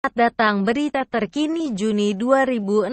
Saat datang berita terkini Juni 2016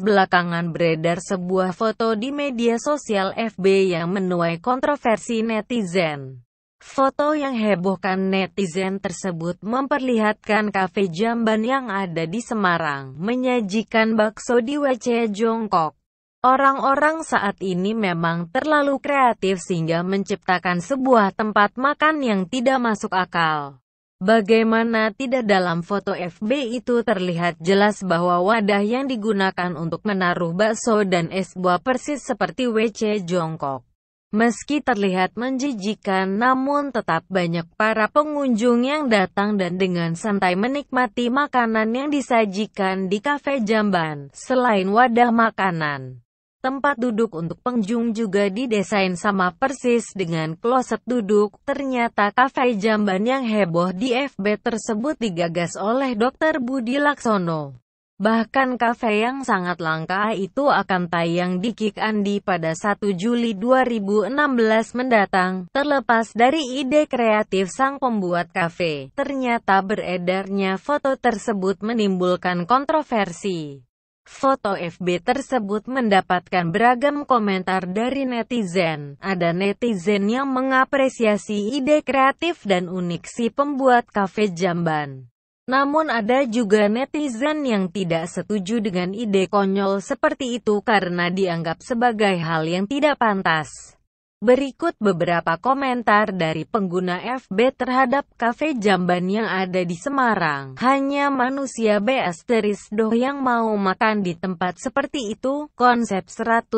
belakangan beredar sebuah foto di media sosial FB yang menuai kontroversi netizen. Foto yang hebohkan netizen tersebut memperlihatkan kafe jamban yang ada di Semarang menyajikan bakso di WC jongkok. Orang-orang saat ini memang terlalu kreatif sehingga menciptakan sebuah tempat makan yang tidak masuk akal. Bagaimana tidak dalam foto FB itu terlihat jelas bahwa wadah yang digunakan untuk menaruh bakso dan es buah persis seperti WC jongkok. Meski terlihat menjijikan namun tetap banyak para pengunjung yang datang dan dengan santai menikmati makanan yang disajikan di kafe jamban, selain wadah makanan. Tempat duduk untuk pengunjung juga didesain sama persis dengan kloset duduk. Ternyata kafe jamban yang heboh di FB tersebut digagas oleh Dr. Budi Laksono. Bahkan kafe yang sangat langka itu akan tayang di Kik Andi pada 1 Juli 2016 mendatang. Terlepas dari ide kreatif sang pembuat kafe, ternyata beredarnya foto tersebut menimbulkan kontroversi. Foto FB tersebut mendapatkan beragam komentar dari netizen. Ada netizen yang mengapresiasi ide kreatif dan unik si pembuat kafe jamban. Namun ada juga netizen yang tidak setuju dengan ide konyol seperti itu karena dianggap sebagai hal yang tidak pantas. Berikut beberapa komentar dari pengguna FB terhadap kafe jamban yang ada di Semarang. Hanya manusia B asteris doh yang mau makan di tempat seperti itu, konsep 100%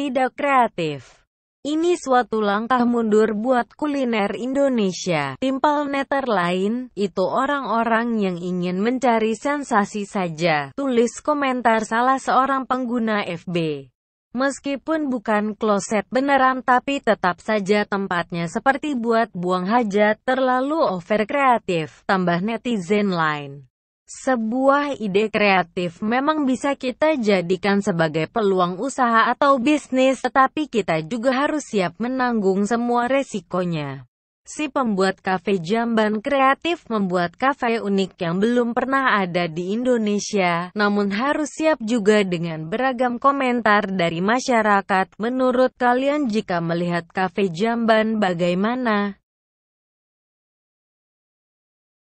tidak kreatif. Ini suatu langkah mundur buat kuliner Indonesia. Timpal netter lain, itu orang-orang yang ingin mencari sensasi saja. Tulis komentar salah seorang pengguna FB. Meskipun bukan kloset beneran tapi tetap saja tempatnya seperti buat buang hajat terlalu over kreatif, tambah netizen lain. Sebuah ide kreatif memang bisa kita jadikan sebagai peluang usaha atau bisnis, tetapi kita juga harus siap menanggung semua resikonya. Si pembuat kafe jamban kreatif membuat kafe unik yang belum pernah ada di Indonesia, namun harus siap juga dengan beragam komentar dari masyarakat. Menurut kalian jika melihat kafe jamban bagaimana?